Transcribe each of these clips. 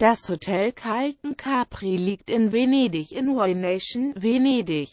Das Hotel Calten Capri liegt in Venedig in Nation, Venedig.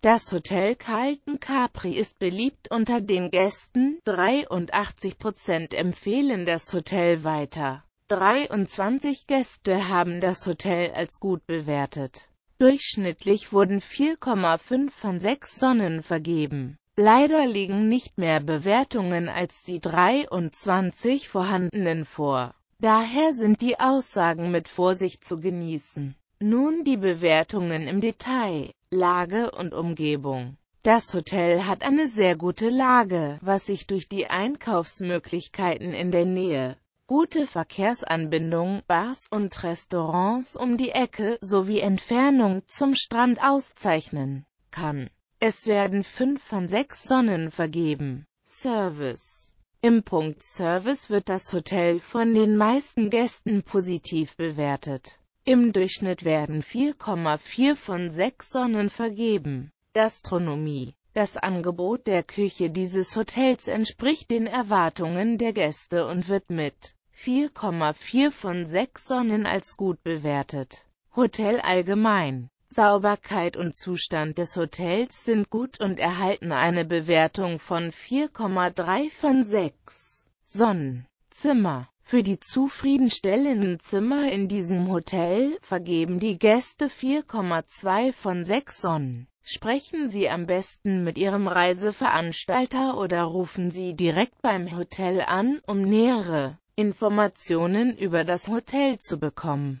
Das Hotel Calten Capri ist beliebt unter den Gästen, 83% empfehlen das Hotel weiter. 23 Gäste haben das Hotel als gut bewertet. Durchschnittlich wurden 4,5 von 6 Sonnen vergeben. Leider liegen nicht mehr Bewertungen als die 23 vorhandenen vor. Daher sind die Aussagen mit Vorsicht zu genießen. Nun die Bewertungen im Detail, Lage und Umgebung. Das Hotel hat eine sehr gute Lage, was sich durch die Einkaufsmöglichkeiten in der Nähe, gute Verkehrsanbindung, Bars und Restaurants um die Ecke sowie Entfernung zum Strand auszeichnen kann. Es werden fünf von sechs Sonnen vergeben. Service im Punkt Service wird das Hotel von den meisten Gästen positiv bewertet. Im Durchschnitt werden 4,4 von 6 Sonnen vergeben. Gastronomie Das Angebot der Küche dieses Hotels entspricht den Erwartungen der Gäste und wird mit 4,4 von 6 Sonnen als gut bewertet. Hotel allgemein Sauberkeit und Zustand des Hotels sind gut und erhalten eine Bewertung von 4,3 von 6 Sonnen. Zimmer. Für die zufriedenstellenden Zimmer in diesem Hotel vergeben die Gäste 4,2 von 6 Sonnen. Sprechen Sie am besten mit Ihrem Reiseveranstalter oder rufen Sie direkt beim Hotel an, um nähere Informationen über das Hotel zu bekommen.